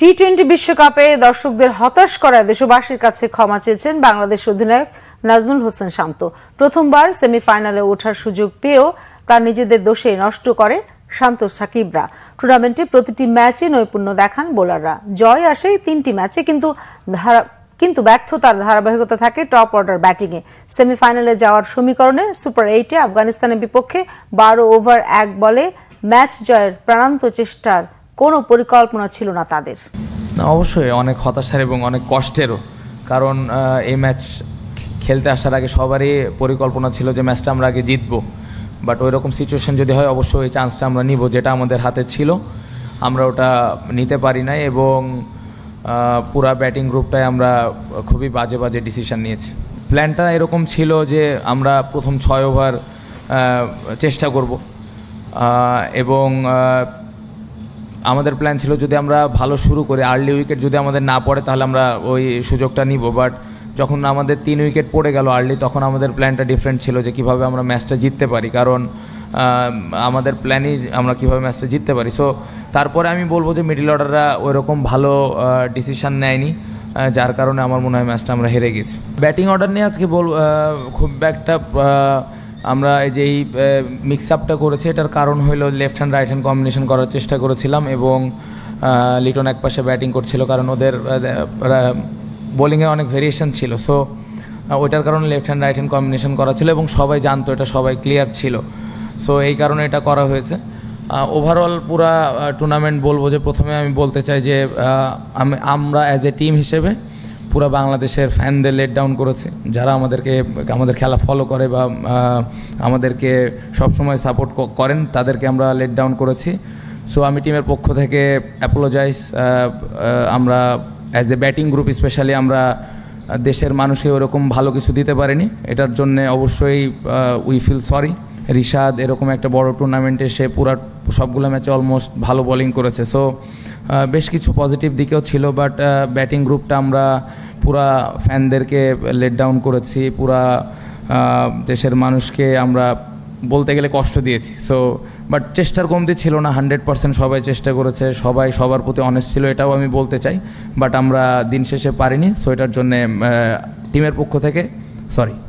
T twenty বিশ্বকাপে দর্শকদের হতাশ করায় দেশবাসীর কাছে ক্ষমা চেয়েছেন বাংলাদেশ অধিনায়ক নাজমুল হোসেন শান্ত প্রথমবার সেমিফাইনালে ওঠার সুযোগ পেয়েও তার নিজেদের দোষে নষ্ট করে শান্ত সাকিবরা টুর্নামেন্টে প্রতিটি ম্যাচে নৈপুণ্য দেখান বোলাররা জয় আসে তিনটি ম্যাচে কিন্তু ধারা কিন্তু ব্যর্থতার ধারাবাহিকতা থাকে টপ অর্ডার ব্যাটিংয়ে সেমিফাইনালে যাওয়ার সমীকরণে সুপার এইটে আফগানিস্তানের বিপক্ষে বারো ওভার এক বলে ম্যাচ জয়ের প্রাণান্ত চেষ্টার কোনো পরিকল্পনা ছিল না তাদের না অবশ্যই অনেক হতাশার এবং অনেক কষ্টেরও কারণ এই ম্যাচ খেলতে আসার আগে সবারই পরিকল্পনা ছিল যে ম্যাচটা আমরা আগে জিতবো বাট ওই রকম সিচুয়েশান যদি হয় অবশ্যই এই চান্সটা আমরা নিব যেটা আমাদের হাতে ছিল আমরা ওটা নিতে পারি নাই এবং পুরা ব্যাটিং গ্রুপটাই আমরা খুবই বাজে বাজে ডিসিশান নিয়েছি প্ল্যানটা এরকম ছিল যে আমরা প্রথম ছয় ওভার চেষ্টা করব এবং আমাদের প্ল্যান ছিল যদি আমরা ভালো শুরু করি আর্লি উইকেট যদি আমাদের না পড়ে তাহলে আমরা ওই সুযোগটা নিব বাট যখন আমাদের তিন উইকেট পড়ে গেল আর্লি তখন আমাদের প্ল্যানটা ডিফারেন্ট ছিল যে কীভাবে আমরা ম্যাচটা জিততে পারি কারণ আমাদের প্ল্যানই আমরা কীভাবে ম্যাচটা জিততে পারি সো তারপরে আমি বলবো যে মিডল অর্ডাররা ওইরকম ভালো ডিসিশান নেয়নি যার কারণে আমার মনে হয় ম্যাচটা আমরা হেরে গেছি ব্যাটিং অর্ডার নিয়ে আজকে বল খুব একটা আমরা এই যে এই মিক্স আপটা করেছি এটার কারণ হলো left hand right hand combination করার চেষ্টা করেছিলাম এবং লিটন এক পাশে ব্যাটিং করছিল কারণ ওদের বোলিংয়ে অনেক ভেরিয়েশন ছিল সো ওইটার কারণে left hand right hand combination করা ছিল এবং সবাই জানতো এটা সবাই ক্লিয়ার ছিল সো এই কারণে এটা করা হয়েছে ওভারঅল পুরা টুর্নামেন্ট বলবো যে প্রথমে আমি বলতে চাই যে আমরা অ্যাজ এ টিম হিসেবে পুরো বাংলাদেশের ফ্যানদের লেট ডাউন করেছে যারা আমাদেরকে আমাদের খেলা ফলো করে বা আমাদেরকে সবসময় সাপোর্ট করেন তাদেরকে আমরা লেট ডাউন করেছি সো আমি টিমের পক্ষ থেকে অ্যাপোলোজাইজ আমরা as a batting group specially আমরা দেশের মানুষকে ওরকম ভালো কিছু দিতে পারিনি এটার জন্যে অবশ্যই উই ফিল সরি রিশাদ এরকম একটা বড় টুর্নামেন্টে সে পুরো সবগুলো ম্যাচে অলমোস্ট ভালো বোলিং করেছে সো বেশ কিছু পজিটিভ দিকেও ছিল বাট ব্যাটিং গ্রুপটা আমরা পুরা ফ্যানদেরকে লেট ডাউন করেছি পুরা দেশের মানুষকে আমরা বলতে গেলে কষ্ট দিয়েছি সো বাট চেষ্টার কমতি ছিল না হান্ড্রেড পার্সেন্ট সবাই চেষ্টা করেছে সবাই সবার প্রতি অনেস্ট ছিল এটাও আমি বলতে চাই বাট আমরা দিন শেষে পারিনি সো এটার জন্যে টিমের পক্ষ থেকে সরি